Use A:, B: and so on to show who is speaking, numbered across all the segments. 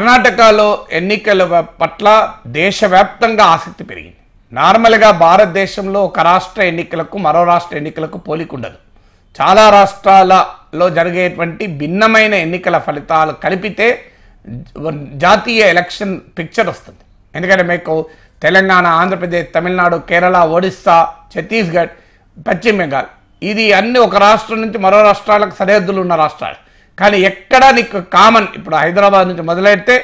A: కర్ణాటకలో ఎన్నికల పట్ల దేశవ్యాప్తంగా ఆసక్తి పెరిగింది నార్మల్గా భారతదేశంలో ఒక రాష్ట్ర ఎన్నికలకు మరో రాష్ట్ర ఎన్నికలకు పోలిక ఉండదు చాలా రాష్ట్రాలలో జరిగేటువంటి భిన్నమైన ఎన్నికల ఫలితాలు కలిపితే జాతీయ ఎలక్షన్ పిక్చర్ వస్తుంది ఎందుకంటే మీకు తెలంగాణ ఆంధ్రప్రదేశ్ తమిళనాడు కేరళ ఒడిస్సా ఛత్తీస్గఢ్ పశ్చిమ బెంగాల్ ఇది అన్ని ఒక రాష్ట్రం నుంచి మరో రాష్ట్రాలకు సరిహద్దులు ఉన్న రాష్ట్రాలు కానీ ఎక్కడా నీకు కామన్ ఇప్పుడు హైదరాబాద్ నుంచి మొదలైతే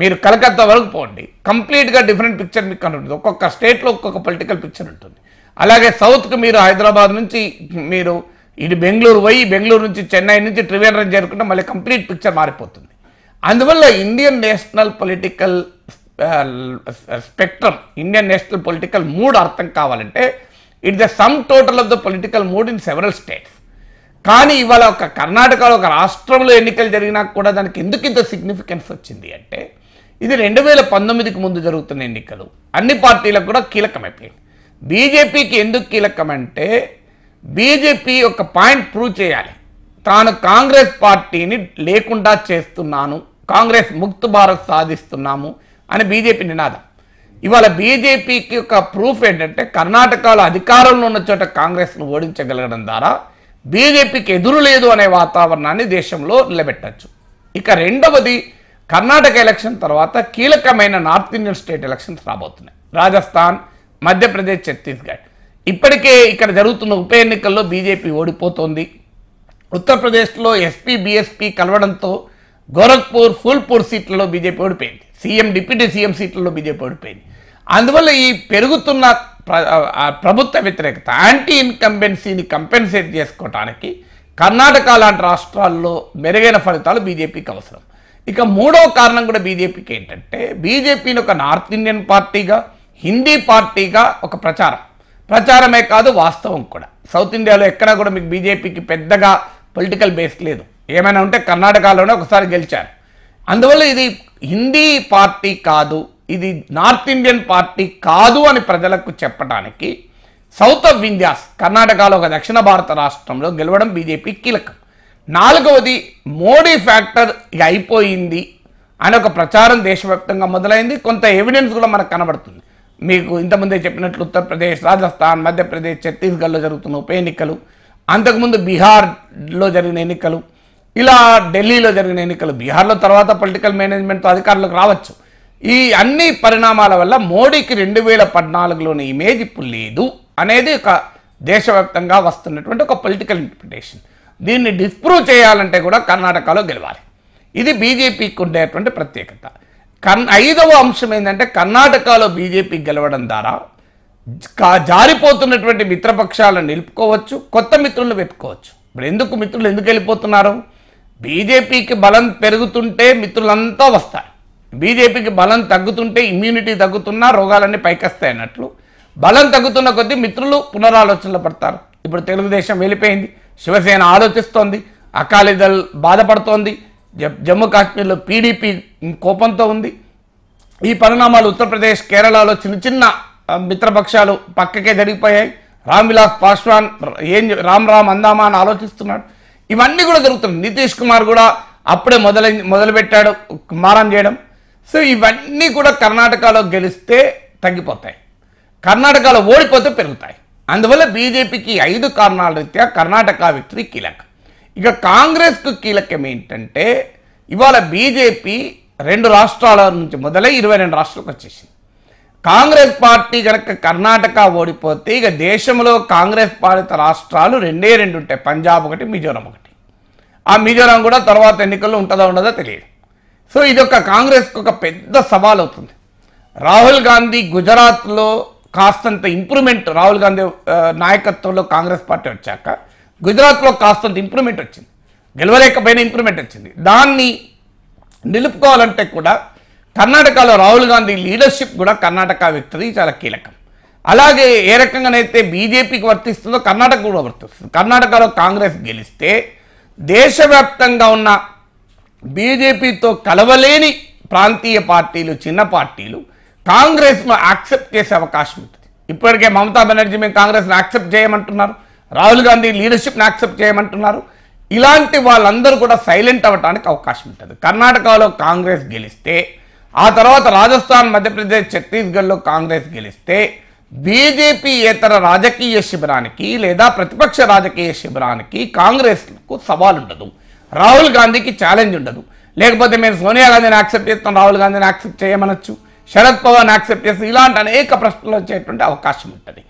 A: మీరు కలకత్తా వరకు పోండి కంప్లీట్గా డిఫరెంట్ పిక్చర్ మీకు కనుంటుంది ఒక్కొక్క స్టేట్లో ఒక్కొక్క పొలిటికల్ పిక్చర్ ఉంటుంది అలాగే సౌత్కి మీరు హైదరాబాద్ నుంచి మీరు ఇటు బెంగళూరు పోయి బెంగళూరు నుంచి చెన్నై నుంచి త్రివేంద్రం చేరుకుంటే మళ్ళీ కంప్లీట్ పిక్చర్ మారిపోతుంది అందువల్ల Indian national political spectrum Indian national political mood అర్థం కావాలంటే it the sum total of the political mood in several states కానీ ఇవాళ ఒక కర్ణాటకలో ఒక రాష్ట్రంలో ఎన్నికలు జరిగినా కూడా దానికి ఎందుకు ఇంత సిగ్నిఫికెన్స్ వచ్చింది అంటే ఇది రెండు వేల పంతొమ్మిదికి ముందు జరుగుతున్న ఎన్నికలు అన్ని పార్టీలకు కూడా కీలకమైపోయింది బీజేపీకి ఎందుకు కీలకమంటే బీజేపీ ఒక పాయింట్ ప్రూవ్ చేయాలి తాను కాంగ్రెస్ పార్టీని లేకుండా చేస్తున్నాను కాంగ్రెస్ ముక్తు భారత్ సాధిస్తున్నాము అని బీజేపీ నినాదం ఇవాళ బీజేపీకి ఒక ప్రూఫ్ ఏంటంటే కర్ణాటకలో అధికారంలో ఉన్న చోట కాంగ్రెస్ను ఓడించగలగడం ద్వారా బీజేపీకి ఎదురు లేదు అనే వాతావరణాన్ని దేశంలో నిలబెట్టచ్చు ఇక రెండవది కర్ణాటక ఎలక్షన్ తర్వాత కీలకమైన నార్త్ ఇండియన్ స్టేట్ ఎలక్షన్స్ రాబోతున్నాయి రాజస్థాన్ మధ్యప్రదేశ్ ఛత్తీస్గఢ్ ఇప్పటికే ఇక్కడ జరుగుతున్న ఉప ఎన్నికల్లో బీజేపీ ఓడిపోతోంది ఉత్తరప్రదేశ్లో ఎస్పీ బీఎస్పీ కలవడంతో గోరఖ్పూర్ ఫుల్పూర్ సీట్లలో బీజేపీ ఓడిపోయింది సీఎం డిప్యూటీ సీఎం సీట్లలో బీజేపీ ఓడిపోయింది అందువల్ల ఈ పెరుగుతున్న ప్రభుత్వ వ్యతిరేకత యాంటీ ఇన్కంబెన్సీని కంపెన్సేట్ చేసుకోవటానికి
B: కర్ణాటక లాంటి
A: రాష్ట్రాల్లో మెరుగైన ఫలితాలు బీజేపీకి అవసరం ఇక మూడో కారణం కూడా బీజేపీకి ఏంటంటే బీజేపీని ఒక నార్త్ ఇండియన్ పార్టీగా హిందీ పార్టీగా ఒక ప్రచారం ప్రచారమే కాదు వాస్తవం కూడా సౌత్ ఇండియాలో ఎక్కడా కూడా మీకు బీజేపీకి పెద్దగా పొలిటికల్ బేస్ లేదు ఏమైనా ఉంటే కర్ణాటకలోనే ఒకసారి గెలిచారు అందువల్ల ఇది హిందీ పార్టీ కాదు ఇది నార్త్ ఇండియన్ పార్టీ కాదు అని ప్రజలకు చెప్పడానికి సౌత్ ఆఫ్ ఇండియాస్ కర్ణాటకలో ఒక దక్షిణ భారత రాష్ట్రంలో గెలవడం బీజేపీ కీలకం నాలుగవది మోడీ ఫ్యాక్టర్ ఇక అయిపోయింది అని ఒక ప్రచారం దేశవ్యాప్తంగా మొదలైంది కొంత ఎవిడెన్స్ కూడా మనకు కనబడుతుంది మీకు ఇంతకుముందే చెప్పినట్లు ఉత్తరప్రదేశ్ రాజస్థాన్ మధ్యప్రదేశ్ ఛత్తీస్గఢ్లో జరుగుతున్న ఉప ఎన్నికలు అంతకుముందు బీహార్లో జరిగిన ఎన్నికలు ఇలా ఢిల్లీలో జరిగిన ఎన్నికలు బీహార్లో తర్వాత పొలిటికల్ మేనేజ్మెంట్తో అధికారులకు రావచ్చు ఈ అన్ని పరిణామాల వల్ల మోడీకి రెండు వేల పద్నాలుగులోని ఇమేజ్ ఇప్పుడు లేదు అనేది ఒక దేశవ్యాప్తంగా వస్తున్నటువంటి ఒక పొలిటికల్ ఇంటర్ప్రిటేషన్ దీన్ని డిస్ప్రూవ్ చేయాలంటే కూడా కర్ణాటకలో గెలవాలి ఇది బీజేపీకి ఉండేటువంటి ప్రత్యేకత కన్ ఐదవ అంశం ఏంటంటే కర్ణాటకలో బీజేపీ గెలవడం ద్వారా జారిపోతున్నటువంటి మిత్రపక్షాలను నిలుపుకోవచ్చు కొత్త మిత్రులను వెతుకోవచ్చు ఇప్పుడు ఎందుకు మిత్రులు ఎందుకు వెళ్ళిపోతున్నారు బీజేపీకి బలం పెరుగుతుంటే మిత్రులంతా వస్తారు బీజేపీకి బలం తగ్గుతుంటే ఇమ్యూనిటీ తగ్గుతున్నా రోగాలన్నీ పైకొస్తాయి అన్నట్లు బలం తగ్గుతున్న కొద్దీ మిత్రులు పునరాలోచనలు పడతారు ఇప్పుడు తెలుగుదేశం వెళ్ళిపోయింది శివసేన ఆలోచిస్తోంది అకాలీదల్ బాధపడుతోంది జమ్మూ కాశ్మీర్లో పీడీపీ కోపంతో ఉంది ఈ పరిణామాలు ఉత్తరప్రదేశ్ కేరళలో చిన్న చిన్న మిత్రపక్షాలు పక్కకే జరిగిపోయాయి రామ్ విలాస్ పాస్వాన్ ఏం రామ్ రామ్ అందామా అని ఆలోచిస్తున్నాడు ఇవన్నీ కూడా జరుగుతున్నాయి నితీష్ కుమార్ కూడా అప్పుడే మొదలై మొదలుపెట్టాడు మారం చేయడం సో ఇవన్నీ కూడా కర్ణాటకలో గెలిస్తే తగ్గిపోతాయి కర్ణాటకలో ఓడిపోతే పెరుగుతాయి అందువల్ల బీజేపీకి ఐదు కారణాల రీత్యా కర్ణాటక విక్టరీ కీలకం ఇక కాంగ్రెస్కు కీలకం ఏంటంటే ఇవాళ బీజేపీ రెండు రాష్ట్రాల నుంచి మొదలై ఇరవై రెండు రాష్ట్రాలకు వచ్చేసింది కాంగ్రెస్ పార్టీ కనుక కర్ణాటక ఓడిపోతే ఇక దేశంలో కాంగ్రెస్ పాలిత రాష్ట్రాలు రెండే రెండు ఉంటాయి పంజాబ్ ఒకటి మిజోరం ఒకటి ఆ మిజోరం కూడా తర్వాత ఎన్నికల్లో ఉంటుందో ఉండదో తెలియదు సో ఇది ఒక కాంగ్రెస్కి ఒక పెద్ద సవాల్ అవుతుంది రాహుల్ గాంధీ గుజరాత్లో కాస్తంత ఇంప్రూవ్మెంట్ రాహుల్ గాంధీ నాయకత్వంలో కాంగ్రెస్ పార్టీ వచ్చాక గుజరాత్లో కాస్తంత ఇంప్రూవ్మెంట్ వచ్చింది గెలవలేకపోయినా ఇంప్రూవ్మెంట్ వచ్చింది దాన్ని నిలుపుకోవాలంటే కూడా కర్ణాటకలో రాహుల్ గాంధీ లీడర్షిప్ కూడా కర్ణాటక వ్యక్తిది చాలా కీలకం అలాగే ఏ రకంగానైతే బీజేపీకి వర్తిస్తుందో కర్ణాటక కూడా వర్తిస్తుంది కర్ణాటకలో కాంగ్రెస్ గెలిస్తే దేశవ్యాప్తంగా ఉన్న బీజేపీతో కలవలేని ప్రాంతీయ పార్టీలు చిన్న పార్టీలు కాంగ్రెస్ను యాక్సెప్ట్ చేసే అవకాశం ఉంటుంది ఇప్పటికే మమతా బెనర్జీ మేము కాంగ్రెస్ను యాక్సెప్ట్ చేయమంటున్నారు రాహుల్ గాంధీ లీడర్షిప్ను యాక్సెప్ట్ చేయమంటున్నారు ఇలాంటి వాళ్ళందరూ కూడా సైలెంట్ అవ్వడానికి అవకాశం ఉంటుంది కర్ణాటకలో కాంగ్రెస్ గెలిస్తే ఆ తర్వాత రాజస్థాన్ మధ్యప్రదేశ్ ఛత్తీస్గఢ్లో కాంగ్రెస్ గెలిస్తే బీజేపీ ఇతర రాజకీయ శిబిరానికి లేదా ప్రతిపక్ష రాజకీయ శిబిరానికి కాంగ్రెస్కు సవాల్ ఉండదు రాహుల్ గాంధీకి ఛాలెంజ్ ఉండదు లేకపోతే మేము సోనియా గాంధీని యాక్సెప్ట్ చేస్తాం రాహుల్ గాంధీని యాక్సెప్ట్ చేయమనొచ్చు శరద్ పవార్ని యాక్సెప్ట్ చేస్తాం ఇలాంటి అనేక ప్రశ్నలు వచ్చేటువంటి అవకాశం ఉంటుంది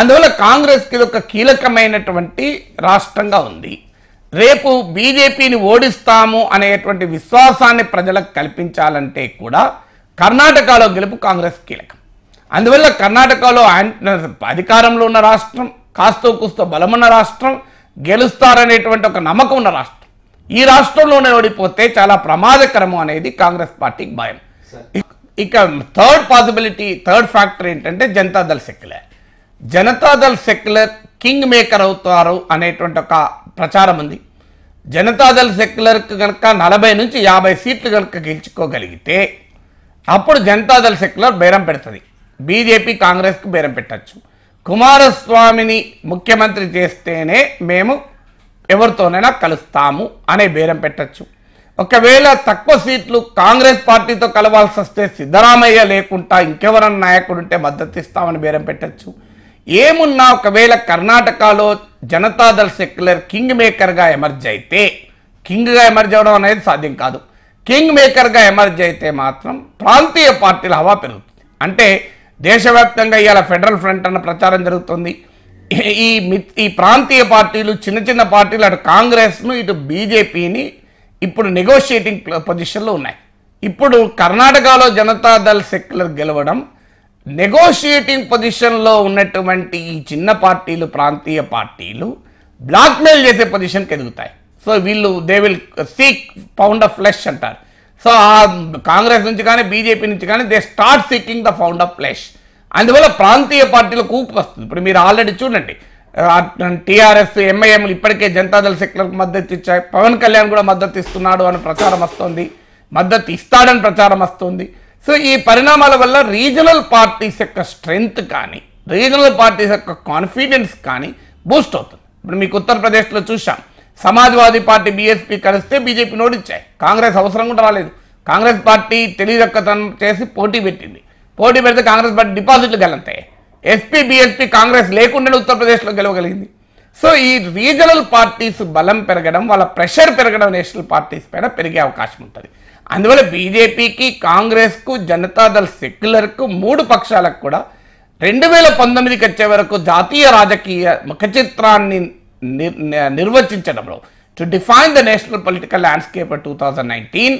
A: అందువల్ల కాంగ్రెస్కి ఇది ఒక కీలకమైనటువంటి రాష్ట్రంగా ఉంది రేపు బీజేపీని ఓడిస్తాము అనేటువంటి విశ్వాసాన్ని ప్రజలకు కల్పించాలంటే కూడా కర్ణాటకలో గెలుపు కాంగ్రెస్ కీలకం అందువల్ల కర్ణాటకలో అధికారంలో ఉన్న రాష్ట్రం కాస్తో కూస్తో బలమున్న రాష్ట్రం గెలుస్తారనేటువంటి ఒక నమ్మకం ఉన్న రాష్ట్రం ఈ రాష్ట్రంలోనే ఓడిపోతే చాలా ప్రమాదకరము అనేది కాంగ్రెస్ పార్టీకి భయం ఇక థర్డ్ పాసిబిలిటీ థర్డ్ ఫ్యాక్టర్ ఏంటంటే Janata Dal secular Janata Dal secular king maker అవుతారు అనేటువంటి ఒక ప్రచారం ఉంది జనతాదళ్ సెక్యులర్కి కనుక నలభై నుంచి యాభై సీట్లు కనుక గెలుచుకోగలిగితే అప్పుడు జనతాదళ్ సెక్యులర్ బేరం పెడుతుంది బీజేపీ కాంగ్రెస్కి బేరం పెట్టచ్చు కుమారస్వామిని ముఖ్యమంత్రి చేస్తేనే మేము ఎవరితోనైనా కలుస్తాము అనే బేరం పెట్టచ్చు ఒకవేళ తక్కువ సీట్లు కాంగ్రెస్ పార్టీతో కలవాల్సి వస్తే సిద్ధరామయ్య లేకుండా ఇంకెవరన్నా నాయకుడు ఉంటే మద్దతు ఇస్తామని బేరం పెట్టచ్చు ఏమున్నా ఒకవేళ కర్ణాటకలో జనతాదళ్ సెక్యులర్ కింగ్ మేకర్గా ఎమర్జ్ అయితే కింగ్గా ఎమర్జ్ అవడం అనేది సాధ్యం కాదు కింగ్ మేకర్గా ఎమర్జ్ అయితే మాత్రం ప్రాంతీయ పార్టీల హవా పెరుగుతుంది అంటే దేశవ్యాప్తంగా ఇవాళ ఫెడరల్ ఫ్రంట్ అన్న ప్రచారం జరుగుతుంది ఈ ఈ ప్రాంతీయ పార్టీలు చిన్న చిన్న పార్టీలు అటు కాంగ్రెస్ను ఇటు బీజేపీని ఇప్పుడు నెగోషియేటింగ్ పొజిషన్లో ఉన్నాయి ఇప్పుడు కర్ణాటకలో జనతాదళ్ సెక్యులర్ గెలవడం నెగోషియేటింగ్ పొజిషన్లో ఉన్నటువంటి ఈ చిన్న పార్టీలు ప్రాంతీయ పార్టీలు బ్లాక్మెయిల్ చేసే పొజిషన్కి ఎదుగుతాయి సో వీళ్ళు they will seek pound of flesh అంటారు సో ఆ కాంగ్రెస్ నుంచి కానీ బీజేపీ నుంచి కానీ they start seeking the pound of flesh అందువల్ల ప్రాంతీయ పార్టీల కూపు వస్తుంది ఇప్పుడు మీరు ఆల్రెడీ చూడండి టీఆర్ఎస్ ఎంఐఎంలు ఇప్పటికే జనతాదళ శక్తులకు మద్దతు ఇచ్చాయి పవన్ కళ్యాణ్ కూడా మద్దతు ఇస్తున్నాడు అని ప్రచారం వస్తుంది మద్దతు ఇస్తాడని ప్రచారం వస్తుంది సో ఈ పరిణామాల వల్ల రీజనల్ పార్టీస్ యొక్క స్ట్రెంగ్త్ కానీ రీజనల్ పార్టీస్ యొక్క కాన్ఫిడెన్స్ కానీ బూస్ట్ అవుతుంది ఇప్పుడు మీకు ఉత్తరప్రదేశ్లో చూసాం సమాజ్వాదీ పార్టీ బీఎస్పీ కలిస్తే బీజేపీ నోడిచ్చాయి కాంగ్రెస్ అవసరం కూడా రాలేదు కాంగ్రెస్ పార్టీ తెలియదక్కతనం చేసి పోటీ పెట్టింది పోటీ పెడితే కాంగ్రెస్ పార్టీ డిపాజిట్లు గెలంతాయి ఎస్పీ బీఎస్పీ కాంగ్రెస్ లేకుండానే ఉత్తరప్రదేశ్లో గెలవగలిగింది సో ఈ రీజనల్ పార్టీస్ బలం పెరగడం వాళ్ళ ప్రెషర్ పెరగడం నేషనల్ పార్టీస్ పైన పెరిగే అవకాశం ఉంటుంది అందువల్ల బీజేపీకి కాంగ్రెస్కు జనతాదళ్ సెక్యులర్కు మూడు పక్షాలకు కూడా రెండు వేల పంతొమ్మిదికి వచ్చే వరకు జాతీయ రాజకీయ ముఖచిత్రాన్ని నిర్వచించడంలో to define the national political landscape two thousand nineteen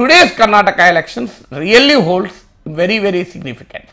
A: today's Karnataka elections really holds very, very significant.